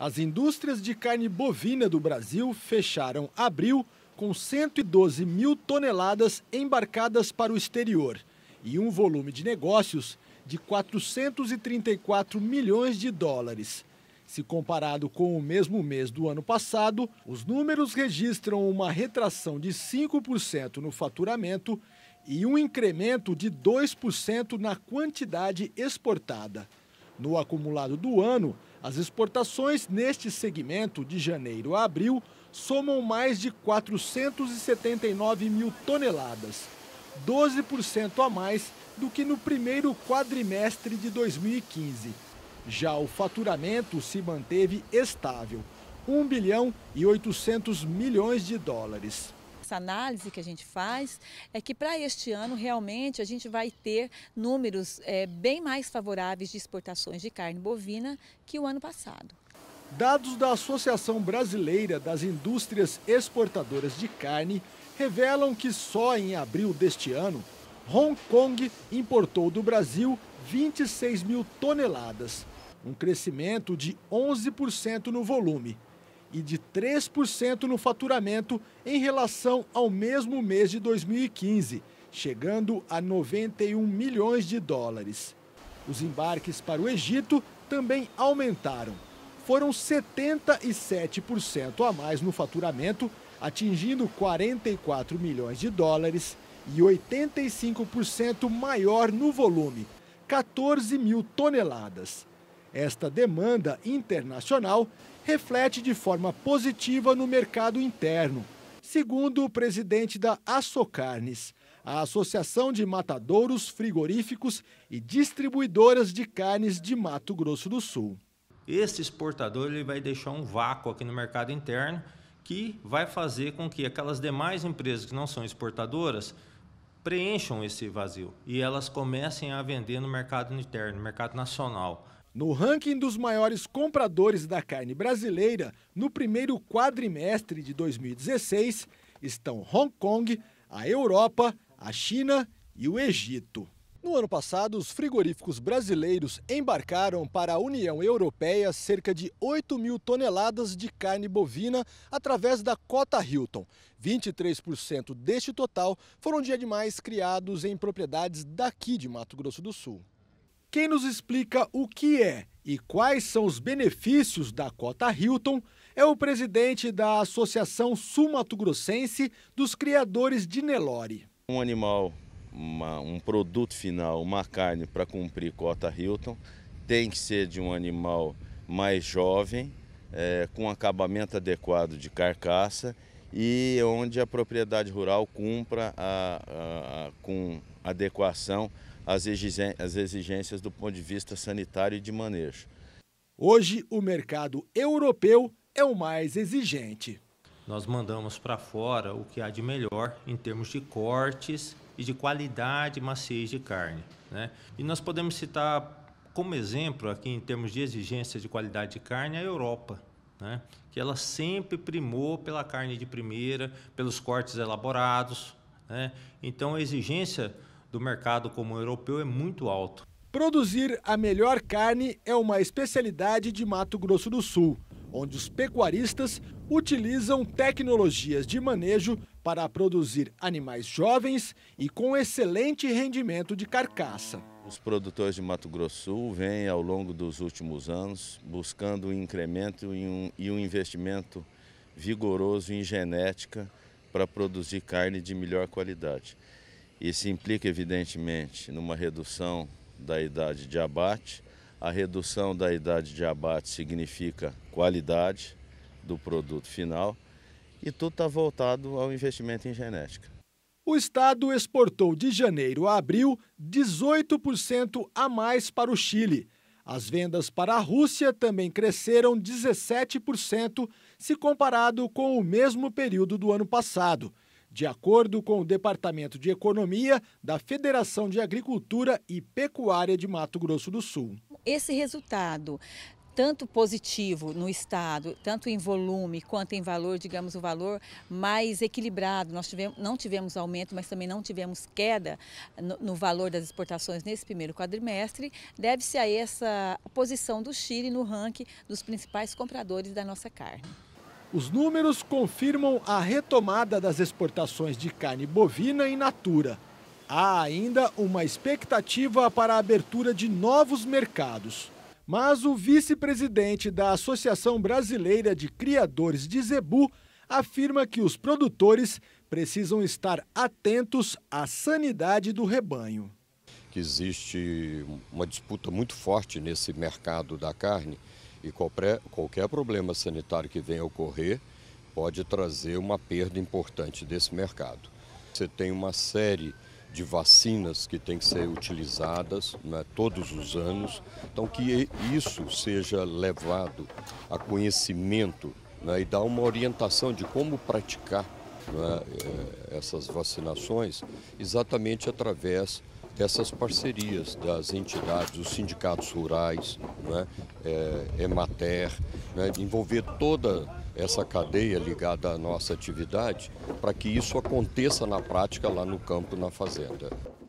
As indústrias de carne bovina do Brasil fecharam abril com 112 mil toneladas embarcadas para o exterior e um volume de negócios de 434 milhões de dólares. Se comparado com o mesmo mês do ano passado, os números registram uma retração de 5% no faturamento e um incremento de 2% na quantidade exportada. No acumulado do ano, as exportações neste segmento, de janeiro a abril, somam mais de 479 mil toneladas, 12% a mais do que no primeiro quadrimestre de 2015. Já o faturamento se manteve estável, 1 bilhão e 800 milhões de dólares essa análise que a gente faz é que para este ano realmente a gente vai ter números é, bem mais favoráveis de exportações de carne bovina que o ano passado. Dados da Associação Brasileira das Indústrias Exportadoras de Carne revelam que só em abril deste ano, Hong Kong importou do Brasil 26 mil toneladas, um crescimento de 11% no volume e de 3% no faturamento em relação ao mesmo mês de 2015, chegando a 91 milhões de dólares. Os embarques para o Egito também aumentaram. Foram 77% a mais no faturamento, atingindo 44 milhões de dólares e 85% maior no volume, 14 mil toneladas. Esta demanda internacional reflete de forma positiva no mercado interno. Segundo o presidente da Açocarnes, a Associação de Matadouros Frigoríficos e Distribuidoras de Carnes de Mato Grosso do Sul. Esse exportador ele vai deixar um vácuo aqui no mercado interno que vai fazer com que aquelas demais empresas que não são exportadoras preencham esse vazio e elas comecem a vender no mercado interno, no mercado nacional. No ranking dos maiores compradores da carne brasileira, no primeiro quadrimestre de 2016, estão Hong Kong, a Europa, a China e o Egito. No ano passado, os frigoríficos brasileiros embarcaram para a União Europeia cerca de 8 mil toneladas de carne bovina através da cota Hilton. 23% deste total foram de animais criados em propriedades daqui de Mato Grosso do Sul. Quem nos explica o que é e quais são os benefícios da cota Hilton é o presidente da Associação Sumatogrossense dos Criadores de Nelore. Um animal, uma, um produto final, uma carne para cumprir cota Hilton, tem que ser de um animal mais jovem, é, com acabamento adequado de carcaça e onde a propriedade rural cumpra a, a, a com adequação as exigências do ponto de vista sanitário e de manejo. Hoje, o mercado europeu é o mais exigente. Nós mandamos para fora o que há de melhor em termos de cortes e de qualidade e maciez de carne. Né? E nós podemos citar como exemplo aqui em termos de exigência de qualidade de carne a Europa, né? que ela sempre primou pela carne de primeira, pelos cortes elaborados. Né? Então a exigência do mercado como europeu é muito alto. Produzir a melhor carne é uma especialidade de Mato Grosso do Sul, onde os pecuaristas utilizam tecnologias de manejo para produzir animais jovens e com excelente rendimento de carcaça. Os produtores de Mato Grosso do Sul vêm, ao longo dos últimos anos, buscando um incremento e um, e um investimento vigoroso em genética para produzir carne de melhor qualidade. Isso implica, evidentemente, numa redução da idade de abate. A redução da idade de abate significa qualidade do produto final e tudo está voltado ao investimento em genética. O Estado exportou de janeiro a abril 18% a mais para o Chile. As vendas para a Rússia também cresceram 17% se comparado com o mesmo período do ano passado. De acordo com o Departamento de Economia da Federação de Agricultura e Pecuária de Mato Grosso do Sul. Esse resultado tanto positivo no estado, tanto em volume quanto em valor, digamos, o valor mais equilibrado. Nós tivemos, não tivemos aumento, mas também não tivemos queda no, no valor das exportações nesse primeiro quadrimestre. Deve-se a essa posição do Chile no ranking dos principais compradores da nossa carne. Os números confirmam a retomada das exportações de carne bovina em natura. Há ainda uma expectativa para a abertura de novos mercados. Mas o vice-presidente da Associação Brasileira de Criadores de Zebu afirma que os produtores precisam estar atentos à sanidade do rebanho. Que existe uma disputa muito forte nesse mercado da carne e qualquer, qualquer problema sanitário que venha a ocorrer pode trazer uma perda importante desse mercado. Você tem uma série de vacinas que tem que ser utilizadas né, todos os anos, então que isso seja levado a conhecimento né, e dar uma orientação de como praticar né, essas vacinações exatamente através essas parcerias das entidades, os sindicatos rurais, né, é, Emater, né, envolver toda essa cadeia ligada à nossa atividade para que isso aconteça na prática lá no campo, na fazenda.